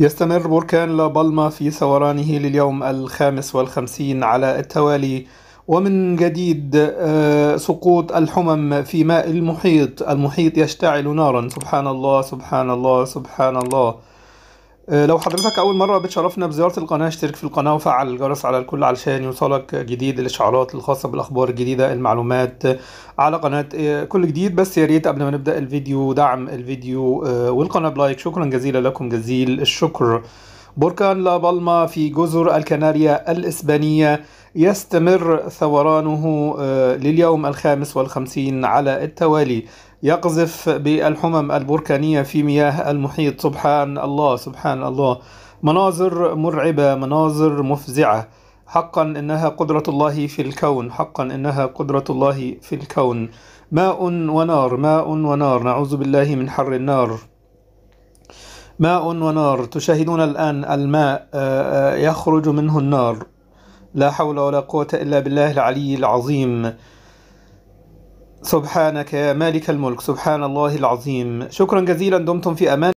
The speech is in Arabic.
يستمر بركان لابالما في سورانه لليوم الخامس والخمسين على التوالي ومن جديد آه، سقوط الحمم في ماء المحيط المحيط يشتعل نارا سبحان الله سبحان الله سبحان الله آه، لو حضرتك أول مرة بتشرفنا بزيارة القناة اشترك في القناة وفعل الجرس على الكل علشان يوصلك جديد الإشعارات الخاصة بالأخبار الجديدة المعلومات على قناة آه، كل جديد بس يا ريت قبل ما نبدأ الفيديو دعم الفيديو آه، والقناة بلايك شكرا جزيلا لكم جزيل الشكر بركان لابالما في جزر الكناريا الإسبانية يستمر ثورانه آه، لليوم الخامس والخمسين على التوالي يقذف بالحمم البركانية في مياه المحيط سبحان الله سبحان الله مناظر مرعبة مناظر مفزعة حقا إنها قدرة الله في الكون حقا إنها قدرة الله في الكون ماء ونار ماء ونار نعوذ بالله من حر النار ماء ونار تشاهدون الآن الماء آه، آه، يخرج منه النار لا حول ولا قوة إلا بالله العلي العظيم سبحانك يا مالك الملك سبحان الله العظيم شكرا جزيلا دمتم في أمان